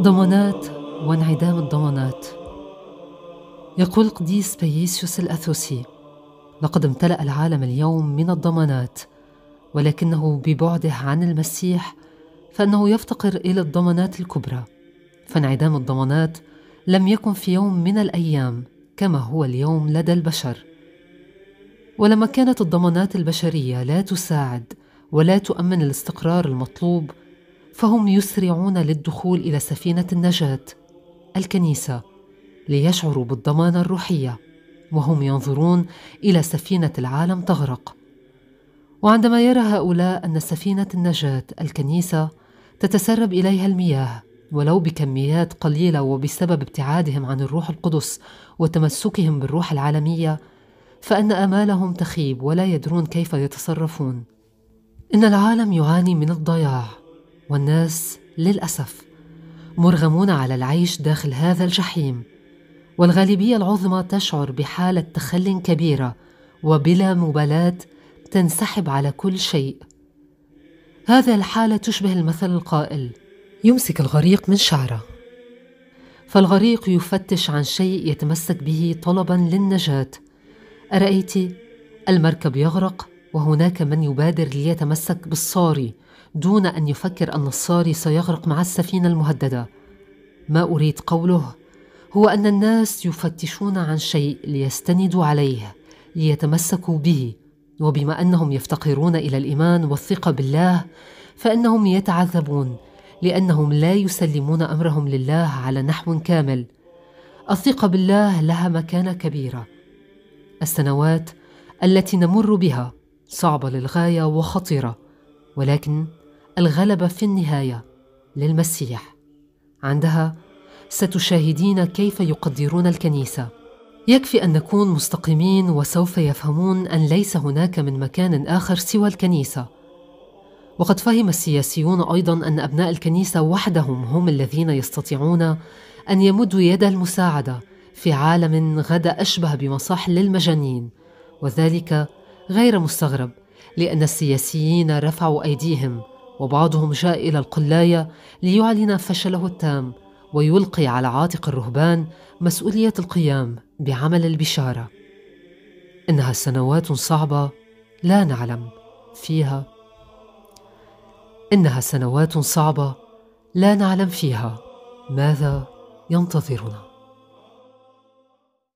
ضمانات وانعدام الضمانات يقول قديس بايسيوس الأثوسي لقد امتلأ العالم اليوم من الضمانات ولكنه ببعده عن المسيح فإنه يفتقر إلى الضمانات الكبرى فانعدام الضمانات لم يكن في يوم من الأيام كما هو اليوم لدى البشر ولما كانت الضمانات البشريه لا تساعد ولا تؤمن الاستقرار المطلوب فهم يسرعون للدخول الى سفينه النجاه الكنيسه ليشعروا بالضمانه الروحيه وهم ينظرون الى سفينه العالم تغرق وعندما يرى هؤلاء ان سفينه النجاه الكنيسه تتسرب اليها المياه ولو بكميات قليله وبسبب ابتعادهم عن الروح القدس وتمسكهم بالروح العالميه فان امالهم تخيب ولا يدرون كيف يتصرفون ان العالم يعاني من الضياع والناس للاسف مرغمون على العيش داخل هذا الجحيم والغالبيه العظمى تشعر بحاله تخل كبيره وبلا مبالاه تنسحب على كل شيء هذه الحاله تشبه المثل القائل يمسك الغريق من شعره فالغريق يفتش عن شيء يتمسك به طلبا للنجاه ارايت المركب يغرق وهناك من يبادر ليتمسك بالصاري دون ان يفكر ان الصاري سيغرق مع السفينه المهدده ما اريد قوله هو ان الناس يفتشون عن شيء ليستندوا عليه ليتمسكوا به وبما انهم يفتقرون الى الايمان والثقه بالله فانهم يتعذبون لانهم لا يسلمون امرهم لله على نحو كامل الثقه بالله لها مكانه كبيره السنوات التي نمر بها صعبه للغايه وخطيره ولكن الغلبه في النهايه للمسيح عندها ستشاهدين كيف يقدرون الكنيسه يكفي ان نكون مستقيمين وسوف يفهمون ان ليس هناك من مكان اخر سوى الكنيسه وقد فهم السياسيون ايضا ان ابناء الكنيسه وحدهم هم الذين يستطيعون ان يمدوا يد المساعده في عالم غدا اشبه بمصاح للمجانين وذلك غير مستغرب لأن السياسيين رفعوا أيديهم وبعضهم جاء إلى القلاية ليعلن فشله التام ويلقي على عاتق الرهبان مسؤولية القيام بعمل البشارة. إنها سنوات صعبة لا نعلم فيها إنها سنوات صعبة لا نعلم فيها ماذا ينتظرنا.